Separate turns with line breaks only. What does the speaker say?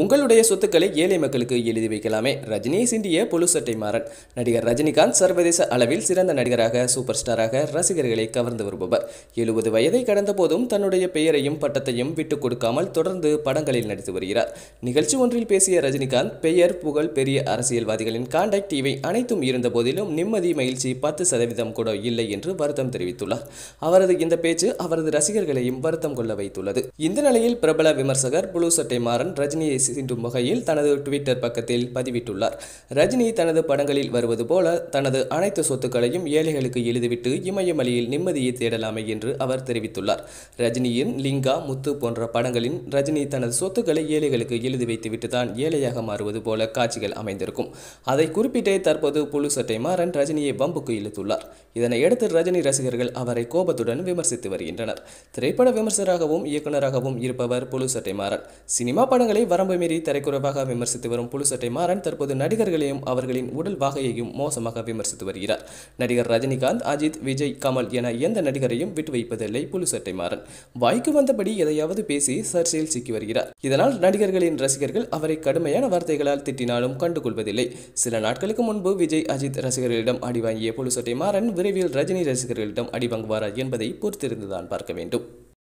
உங்களுடைய சொத்துக்களை ஏழை மக்களுக்கு எழுதி வைக்கலாமே ரஜினியை சிண்டிய பொலுசட்டை மாறன் நடிகர் ரஜினிகாந்த் சர்வதேச அளவில் சிறந்த நடிகராக சூப்பர் ஸ்டாராக ரசிகர்களை கவர்ந்து வருபவர் எழுபது வயதை கடந்த போதும் தன்னுடைய பெயரையும் பட்டத்தையும் விட்டுக் கொடுக்காமல் தொடர்ந்து படங்களில் நடித்து வருகிறார் நிகழ்ச்சி ஒன்றில் பேசிய ரஜினிகாந்த் பெயர் புகழ் பெரிய அரசியல்வாதிகளின் கான்டாக்ட் இவை அனைத்தும் இருந்த போதிலும் நிம்மதி மகிழ்ச்சி பத்து சதவீதம் கூட இல்லை என்று வருத்தம் தெரிவித்துள்ளார் அவரது இந்த பேச்சு அவரது ரசிகர்களையும் வருத்தம் கொள்ள வைத்துள்ளது இந்த நிலையில் பிரபல விமர்சகர் புலுசட்டை மாறன் ரஜினியை சிந்தும் வகையில் தனது ட்விட்டர் பக்கத்தில் பதிவிட்டுள்ளார் ரஜினி தனது படங்களில் வருவது போல தனது அனைத்து சொத்துக்களையும் ஏழைகளுக்கு எழுதிவிட்டு இமயமலையில் நிம்மதியை தேடலாமே என்று அவர் தெரிவித்துள்ளார் ரஜினியின் லிங்கா முத்து போன்ற படங்களின் ரஜினி தனது சொத்துக்களை ஏழைகளுக்கு எழுதி வைத்துவிட்டு தான் ஏழையாக மாறுவது போல காட்சிகள் அமைந்திருக்கும் அதை குறிப்பிட்டே தற்போது புழு சட்டை மாறன் ரஜினியை வம்புக்கு இழுத்துள்ளார் இதனையடுத்து ரஜினி ரசிகர்கள் அவரை கோபத்துடன் விமர்சித்து வருகின்றனர் திரைப்பட விமர்சகராகவும் இயக்குநராகவும் இருப்பவர் புழு சட்டை மாறன் சினிமா படங்களை வரம்பு வரம்பு மீறி தரைக்குறைவாக விமர்சித்து வரும் புலுசட்டை மாறன் தற்போது நடிகர்களையும் அவர்களின் உடல் வாகையையும் மோசமாக விமர்சித்து வருகிறார் நடிகர் ரஜினிகாந்த் அஜித் விஜய் கமல் என எந்த நடிகரையும் விட்டு வைப்பதில்லை புலுசட்டை மாறன் வாய்க்கு வந்தபடி எதையாவது பேசி சர்ச்சையில் சிக்கி வருகிறார் இதனால் நடிகர்களின் ரசிகர்கள் அவரை கடுமையான வார்த்தைகளால் திட்டினாலும் கண்டுகொள்வதில்லை சில நாட்களுக்கு முன்பு விஜய் அஜித் ரசிகர்களிடம் அடிவாங்கிய புலுசட்டை மாறன் விரைவில் ரஜினி ரசிகர்களிடம் அடிவாங்குவாரா என்பதை பொறுத்திருந்துதான் பார்க்க வேண்டும்